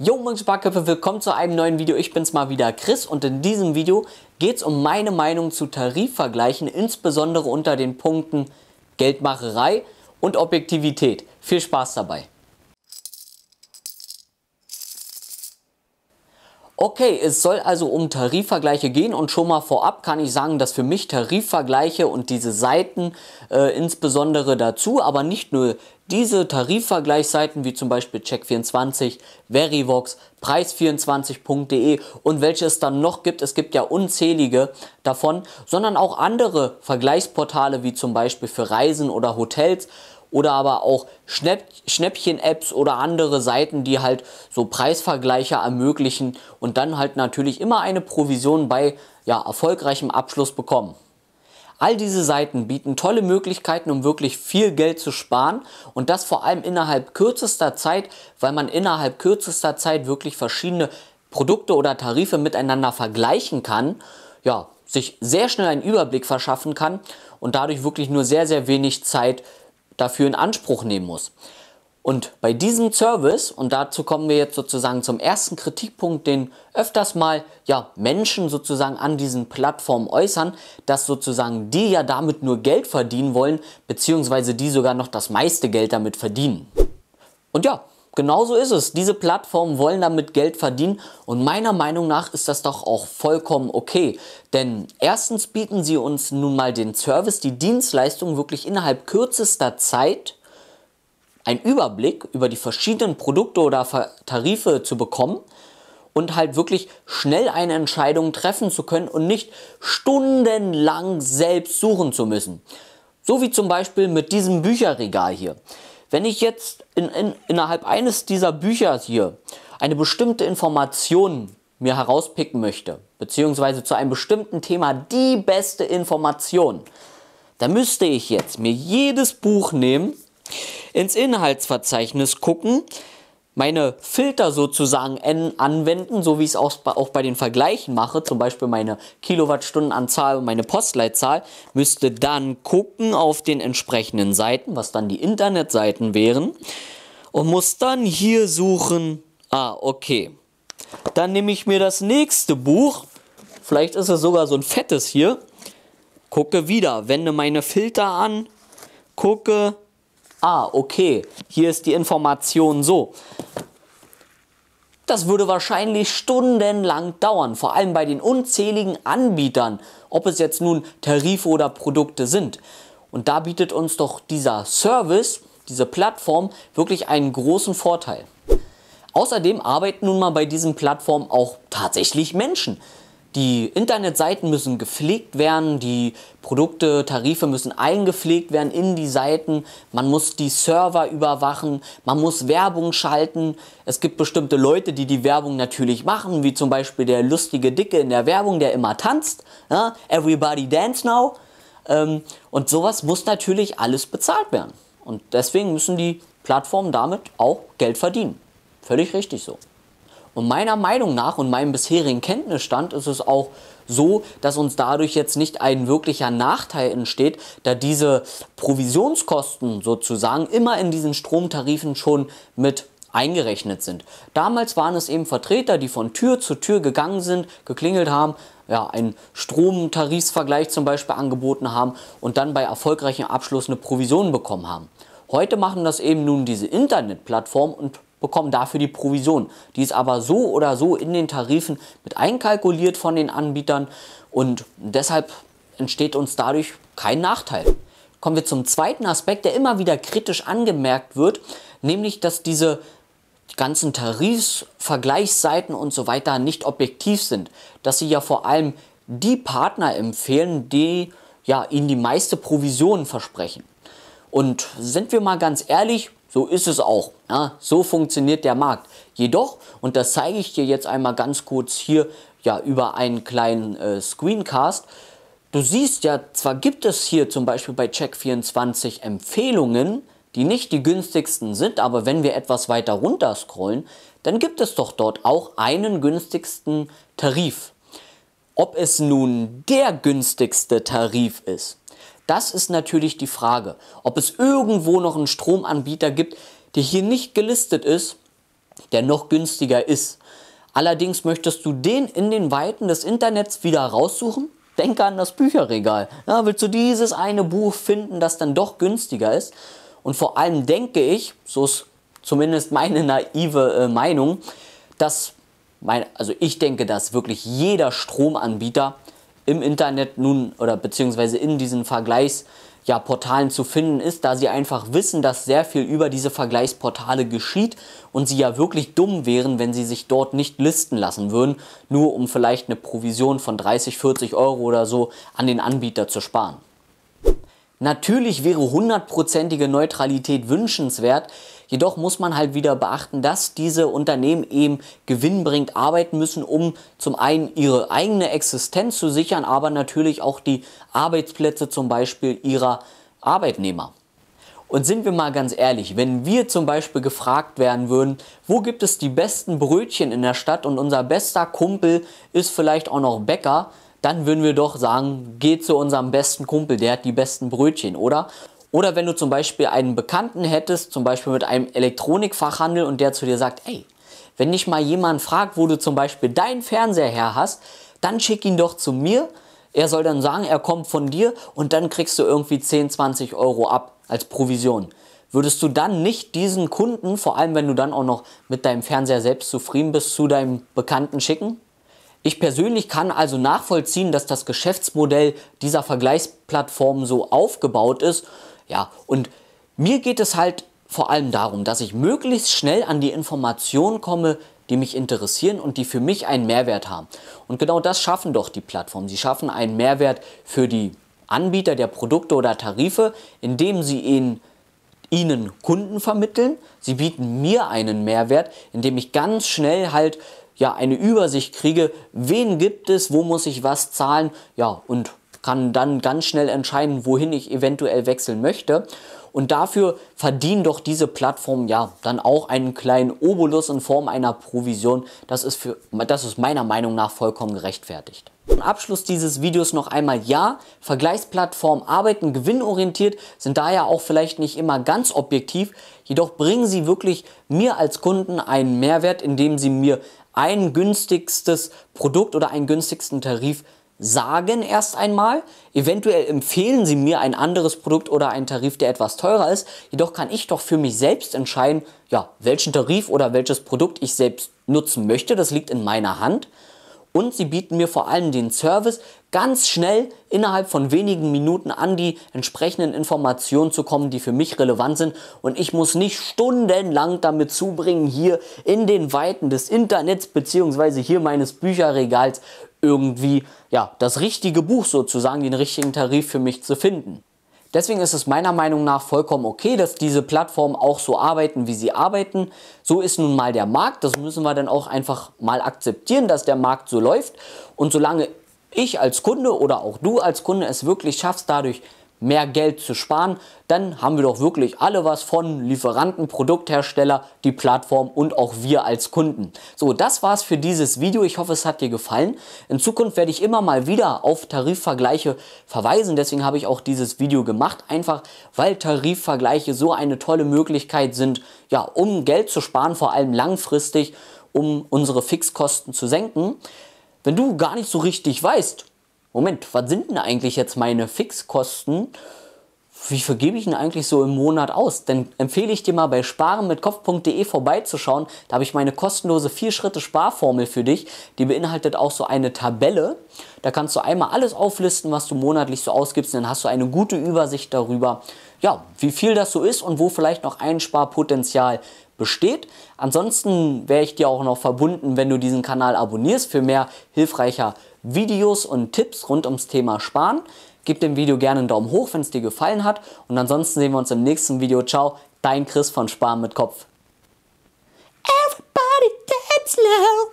Jo, Jungs Sparköpfe, willkommen zu einem neuen Video. Ich bin's mal wieder, Chris, und in diesem Video geht's um meine Meinung zu Tarifvergleichen, insbesondere unter den Punkten Geldmacherei und Objektivität. Viel Spaß dabei! Okay, es soll also um Tarifvergleiche gehen und schon mal vorab kann ich sagen, dass für mich Tarifvergleiche und diese Seiten äh, insbesondere dazu, aber nicht nur diese Tarifvergleichsseiten wie zum Beispiel Check24, Verivox, preis24.de und welche es dann noch gibt, es gibt ja unzählige davon, sondern auch andere Vergleichsportale wie zum Beispiel für Reisen oder Hotels oder aber auch Schnäpp Schnäppchen-Apps oder andere Seiten, die halt so Preisvergleiche ermöglichen und dann halt natürlich immer eine Provision bei ja, erfolgreichem Abschluss bekommen. All diese Seiten bieten tolle Möglichkeiten, um wirklich viel Geld zu sparen und das vor allem innerhalb kürzester Zeit, weil man innerhalb kürzester Zeit wirklich verschiedene Produkte oder Tarife miteinander vergleichen kann. Ja, sich sehr schnell einen Überblick verschaffen kann und dadurch wirklich nur sehr, sehr wenig Zeit dafür in Anspruch nehmen muss. Und bei diesem Service, und dazu kommen wir jetzt sozusagen zum ersten Kritikpunkt, den öfters mal ja, Menschen sozusagen an diesen Plattformen äußern, dass sozusagen die ja damit nur Geld verdienen wollen, beziehungsweise die sogar noch das meiste Geld damit verdienen. Und ja, Genauso ist es. Diese Plattformen wollen damit Geld verdienen und meiner Meinung nach ist das doch auch vollkommen okay. Denn erstens bieten sie uns nun mal den Service, die Dienstleistung wirklich innerhalb kürzester Zeit einen Überblick über die verschiedenen Produkte oder Tarife zu bekommen und halt wirklich schnell eine Entscheidung treffen zu können und nicht stundenlang selbst suchen zu müssen. So wie zum Beispiel mit diesem Bücherregal hier. Wenn ich jetzt in, in, innerhalb eines dieser Bücher hier eine bestimmte Information mir herauspicken möchte, beziehungsweise zu einem bestimmten Thema die beste Information, dann müsste ich jetzt mir jedes Buch nehmen, ins Inhaltsverzeichnis gucken, meine Filter sozusagen anwenden, so wie ich es auch, auch bei den Vergleichen mache, zum Beispiel meine Kilowattstundenanzahl und meine Postleitzahl, müsste dann gucken auf den entsprechenden Seiten, was dann die Internetseiten wären, und muss dann hier suchen, ah, okay. Dann nehme ich mir das nächste Buch, vielleicht ist es sogar so ein fettes hier, gucke wieder, wende meine Filter an, gucke, ah, okay, hier ist die Information so. Das würde wahrscheinlich stundenlang dauern, vor allem bei den unzähligen Anbietern, ob es jetzt nun Tarife oder Produkte sind. Und da bietet uns doch dieser Service, diese Plattform, wirklich einen großen Vorteil. Außerdem arbeiten nun mal bei diesen Plattformen auch tatsächlich Menschen. Die Internetseiten müssen gepflegt werden, die Produkte, Tarife müssen eingepflegt werden in die Seiten, man muss die Server überwachen, man muss Werbung schalten. Es gibt bestimmte Leute, die die Werbung natürlich machen, wie zum Beispiel der lustige Dicke in der Werbung, der immer tanzt. Ja? Everybody dance now. Ähm, und sowas muss natürlich alles bezahlt werden. Und deswegen müssen die Plattformen damit auch Geld verdienen. Völlig richtig so. Und meiner Meinung nach und meinem bisherigen Kenntnisstand ist es auch so, dass uns dadurch jetzt nicht ein wirklicher Nachteil entsteht, da diese Provisionskosten sozusagen immer in diesen Stromtarifen schon mit eingerechnet sind. Damals waren es eben Vertreter, die von Tür zu Tür gegangen sind, geklingelt haben, ja, einen Stromtarifsvergleich zum Beispiel angeboten haben und dann bei erfolgreichem Abschluss eine Provision bekommen haben. Heute machen das eben nun diese Internetplattformen und bekommen dafür die Provision. Die ist aber so oder so in den Tarifen mit einkalkuliert von den Anbietern und deshalb entsteht uns dadurch kein Nachteil. Kommen wir zum zweiten Aspekt, der immer wieder kritisch angemerkt wird, nämlich dass diese ganzen Tarifvergleichsseiten und so weiter nicht objektiv sind, dass sie ja vor allem die Partner empfehlen, die ja ihnen die meiste Provision versprechen. Und sind wir mal ganz ehrlich, so ist es auch. Ja? So funktioniert der Markt. Jedoch, und das zeige ich dir jetzt einmal ganz kurz hier ja, über einen kleinen äh, Screencast, du siehst ja, zwar gibt es hier zum Beispiel bei Check24 Empfehlungen, die nicht die günstigsten sind, aber wenn wir etwas weiter runter scrollen, dann gibt es doch dort auch einen günstigsten Tarif. Ob es nun der günstigste Tarif ist, das ist natürlich die Frage, ob es irgendwo noch einen Stromanbieter gibt, der hier nicht gelistet ist, der noch günstiger ist. Allerdings möchtest du den in den Weiten des Internets wieder raussuchen? Denke an das Bücherregal. Ja, willst du dieses eine Buch finden, das dann doch günstiger ist? Und vor allem denke ich, so ist zumindest meine naive äh, Meinung, dass mein, also ich denke, dass wirklich jeder Stromanbieter im Internet nun oder beziehungsweise in diesen Vergleichsportalen ja, zu finden ist, da sie einfach wissen, dass sehr viel über diese Vergleichsportale geschieht und sie ja wirklich dumm wären, wenn sie sich dort nicht listen lassen würden, nur um vielleicht eine Provision von 30, 40 Euro oder so an den Anbieter zu sparen. Natürlich wäre hundertprozentige Neutralität wünschenswert, Jedoch muss man halt wieder beachten, dass diese Unternehmen eben gewinnbringend arbeiten müssen, um zum einen ihre eigene Existenz zu sichern, aber natürlich auch die Arbeitsplätze zum Beispiel ihrer Arbeitnehmer. Und sind wir mal ganz ehrlich, wenn wir zum Beispiel gefragt werden würden, wo gibt es die besten Brötchen in der Stadt und unser bester Kumpel ist vielleicht auch noch Bäcker, dann würden wir doch sagen, geh zu unserem besten Kumpel, der hat die besten Brötchen, oder? Oder wenn du zum Beispiel einen Bekannten hättest, zum Beispiel mit einem Elektronikfachhandel und der zu dir sagt, ey, wenn dich mal jemand fragt, wo du zum Beispiel deinen Fernseher her hast, dann schick ihn doch zu mir. Er soll dann sagen, er kommt von dir und dann kriegst du irgendwie 10, 20 Euro ab als Provision. Würdest du dann nicht diesen Kunden, vor allem wenn du dann auch noch mit deinem Fernseher selbst zufrieden bist, zu deinem Bekannten schicken? Ich persönlich kann also nachvollziehen, dass das Geschäftsmodell dieser Vergleichsplattform so aufgebaut ist ja, und mir geht es halt vor allem darum, dass ich möglichst schnell an die Informationen komme, die mich interessieren und die für mich einen Mehrwert haben. Und genau das schaffen doch die Plattformen. Sie schaffen einen Mehrwert für die Anbieter der Produkte oder Tarife, indem sie ihnen, ihnen Kunden vermitteln. Sie bieten mir einen Mehrwert, indem ich ganz schnell halt ja eine Übersicht kriege, wen gibt es, wo muss ich was zahlen, ja und kann dann ganz schnell entscheiden, wohin ich eventuell wechseln möchte. Und dafür verdienen doch diese Plattformen ja dann auch einen kleinen Obolus in Form einer Provision. Das ist, für, das ist meiner Meinung nach vollkommen gerechtfertigt. Zum Abschluss dieses Videos noch einmal, ja, Vergleichsplattformen arbeiten gewinnorientiert, sind daher auch vielleicht nicht immer ganz objektiv, jedoch bringen sie wirklich mir als Kunden einen Mehrwert, indem sie mir ein günstigstes Produkt oder einen günstigsten Tarif sagen erst einmal. Eventuell empfehlen sie mir ein anderes Produkt oder einen Tarif, der etwas teurer ist. Jedoch kann ich doch für mich selbst entscheiden, ja, welchen Tarif oder welches Produkt ich selbst nutzen möchte. Das liegt in meiner Hand. Und sie bieten mir vor allem den Service, ganz schnell innerhalb von wenigen Minuten an die entsprechenden Informationen zu kommen, die für mich relevant sind. Und ich muss nicht stundenlang damit zubringen, hier in den Weiten des Internets bzw. hier meines Bücherregals irgendwie ja, das richtige Buch sozusagen, den richtigen Tarif für mich zu finden. Deswegen ist es meiner Meinung nach vollkommen okay, dass diese Plattformen auch so arbeiten, wie sie arbeiten. So ist nun mal der Markt. Das müssen wir dann auch einfach mal akzeptieren, dass der Markt so läuft. Und solange ich als Kunde oder auch du als Kunde es wirklich schaffst, dadurch mehr Geld zu sparen, dann haben wir doch wirklich alle was von Lieferanten, Produkthersteller, die Plattform und auch wir als Kunden. So, das war's für dieses Video. Ich hoffe, es hat dir gefallen. In Zukunft werde ich immer mal wieder auf Tarifvergleiche verweisen. Deswegen habe ich auch dieses Video gemacht, einfach weil Tarifvergleiche so eine tolle Möglichkeit sind, ja, um Geld zu sparen, vor allem langfristig, um unsere Fixkosten zu senken. Wenn du gar nicht so richtig weißt, Moment, was sind denn eigentlich jetzt meine Fixkosten? Wie vergebe ich denn eigentlich so im Monat aus? Dann empfehle ich dir mal bei sparenmitkopf.de vorbeizuschauen. Da habe ich meine kostenlose 4-Schritte-Sparformel für dich. Die beinhaltet auch so eine Tabelle. Da kannst du einmal alles auflisten, was du monatlich so ausgibst. Dann hast du eine gute Übersicht darüber, ja, wie viel das so ist und wo vielleicht noch ein Sparpotenzial besteht. Ansonsten wäre ich dir auch noch verbunden, wenn du diesen Kanal abonnierst für mehr hilfreicher Videos und Tipps rund ums Thema Sparen. Gib dem Video gerne einen Daumen hoch, wenn es dir gefallen hat. Und ansonsten sehen wir uns im nächsten Video. Ciao, dein Chris von Sparen mit Kopf. Everybody dance now.